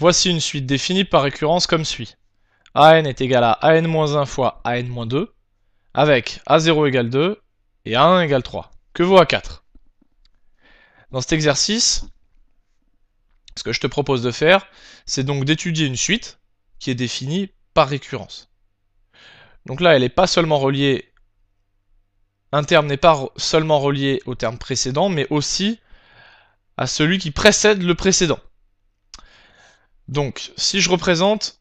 Voici une suite définie par récurrence comme suit. AN est égal à AN-1 fois AN-2, avec A0 égale 2 et A1 égale 3, que vaut A4. Dans cet exercice, ce que je te propose de faire, c'est donc d'étudier une suite qui est définie par récurrence. Donc là, elle n'est pas seulement reliée, un terme n'est pas seulement relié au terme précédent, mais aussi à celui qui précède le précédent. Donc, si je représente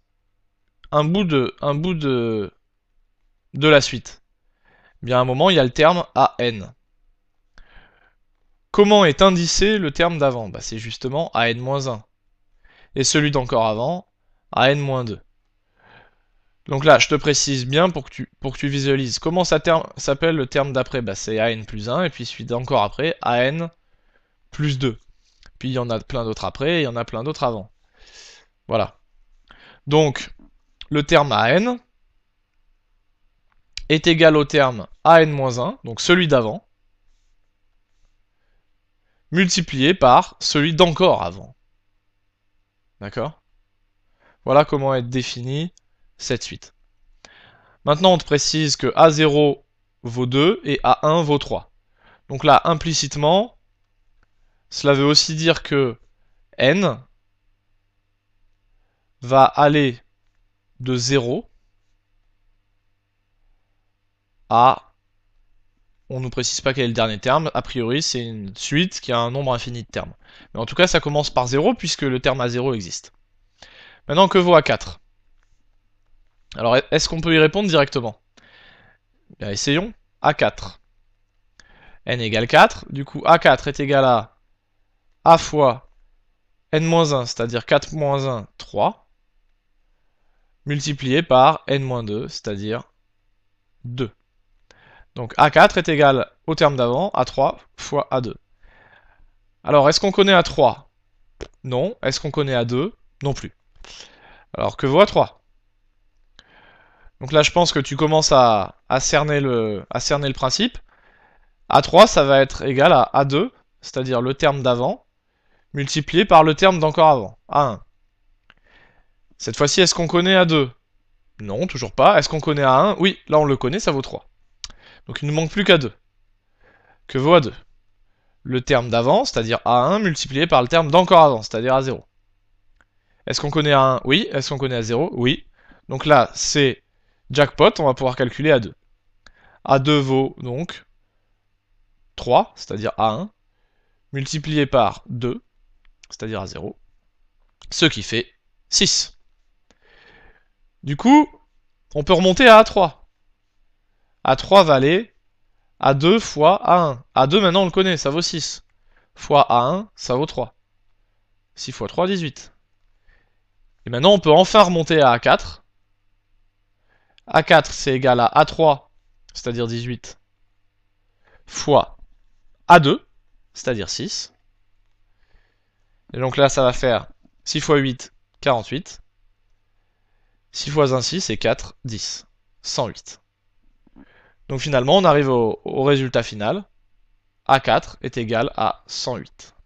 un bout de, un bout de, de la suite, eh bien à un moment, il y a le terme AN. Comment est indicé le terme d'avant bah, C'est justement AN-1. Et celui d'encore avant, AN-2. Donc là, je te précise bien pour que tu, visualises comment s'appelle le terme d'après. Bah, c'est AN plus 1, et puis celui d'encore après, AN plus 2. Puis il y en a plein d'autres après, et il y en a plein d'autres avant. Voilà. Donc, le terme AN est égal au terme AN-1, donc celui d'avant, multiplié par celui d'encore avant. D'accord Voilà comment est définie cette suite. Maintenant, on te précise que A0 vaut 2 et A1 vaut 3. Donc là, implicitement, cela veut aussi dire que n va aller de 0 à... On ne nous précise pas quel est le dernier terme, a priori c'est une suite qui a un nombre infini de termes. Mais en tout cas ça commence par 0 puisque le terme à 0 existe. Maintenant que vaut A4 Alors est-ce qu'on peut y répondre directement ben, Essayons. A4 n égale 4. Du coup, A4 est égal à A fois n-1, c'est-à-dire 4 1, 3 multiplié par n-2, c'est-à-dire 2. Donc A4 est égal au terme d'avant, A3 fois A2. Alors, est-ce qu'on connaît A3 Non. Est-ce qu'on connaît A2 Non plus. Alors, que vaut A3 Donc là, je pense que tu commences à, à cerner le principe. A3, ça va être égal à A2, c'est-à-dire le terme d'avant, multiplié par le terme d'encore avant, A1. Cette fois-ci, est-ce qu'on connaît a 2 Non, toujours pas. Est-ce qu'on connaît a 1 Oui, là on le connaît, ça vaut 3. Donc il ne nous manque plus qu'à 2. Que vaut a 2 Le terme d'avant, c'est-à-dire A1, multiplié par le terme d'encore avant, c'est-à-dire a 0. Est-ce qu'on connaît a 1 Oui. Est-ce qu'on connaît a 0 Oui. Donc là, c'est jackpot, on va pouvoir calculer a 2. A2 vaut donc 3, c'est-à-dire A1, multiplié par 2, c'est-à-dire a 0, ce qui fait 6. Du coup, on peut remonter à A3. A3 va aller A2 fois A1. A2, maintenant, on le connaît, ça vaut 6. Fois A1, ça vaut 3. 6 fois 3, 18. Et maintenant, on peut enfin remonter à A4. A4, c'est égal à A3, c'est-à-dire 18, fois A2, c'est-à-dire 6. Et donc là, ça va faire 6 fois 8, 48. 6 fois 1, 6 c'est 4, 10. 108. Donc finalement, on arrive au résultat final. A4 est égal à 108.